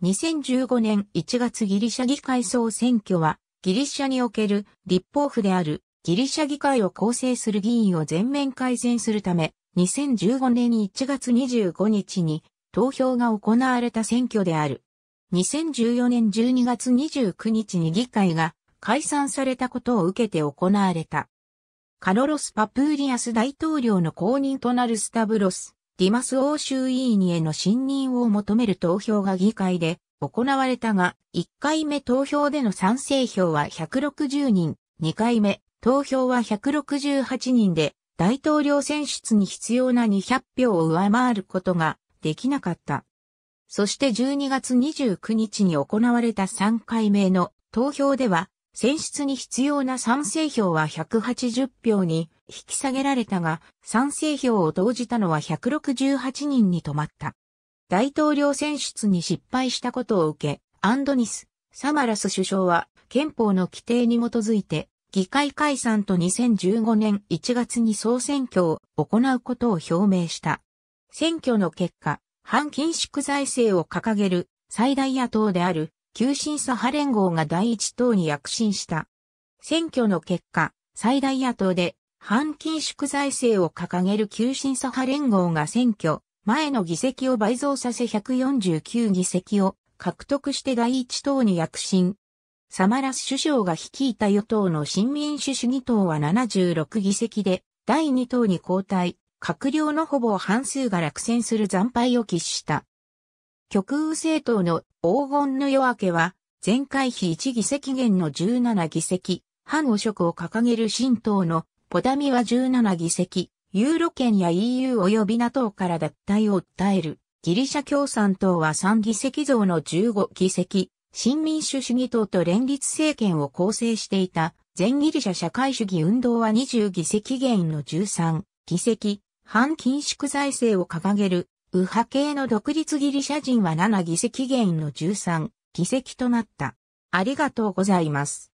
2015年1月ギリシャ議会総選挙は、ギリシャにおける立法府であるギリシャ議会を構成する議員を全面改善するため、2015年1月25日に投票が行われた選挙である。2014年12月29日に議会が解散されたことを受けて行われた。カロロス・パプーリアス大統領の公認となるスタブロス、ディマス欧州委員への信任を求める投票が議会で行われたが、1回目投票での賛成票は160人、2回目投票は168人で、大統領選出に必要な200票を上回ることができなかった。そして12月29日に行われた3回目の投票では選出に必要な賛成票は180票に引き下げられたが、賛成票を投じたのは168人に止まった。大統領選出に失敗したことを受け、アンドニス・サマラス首相は憲法の規定に基づいて、議会解散と2015年1月に総選挙を行うことを表明した。選挙の結果、反緊縮財政を掲げる最大野党である急進左派連合が第一党に躍進した。選挙の結果、最大野党で、反緊縮財政を掲げる急進左派連合が選挙、前の議席を倍増させ149議席を獲得して第一党に躍進。サマラス首相が率いた与党の新民主主義党は76議席で、第二党に交代、閣僚のほぼ半数が落選する惨敗を喫した。極右政党の黄金の夜明けは、前回比1議席減の17議席、反汚職を掲げる新党のポダミは17議席、ユーロ圏や EU 及び NATO から脱退を訴える。ギリシャ共産党は3議席増の15議席、新民主主義党と連立政権を構成していた、全ギリシャ社会主義運動は20議席減の13議席、反緊縮財政を掲げる右派系の独立ギリシャ人は7議席減の13議席となった。ありがとうございます。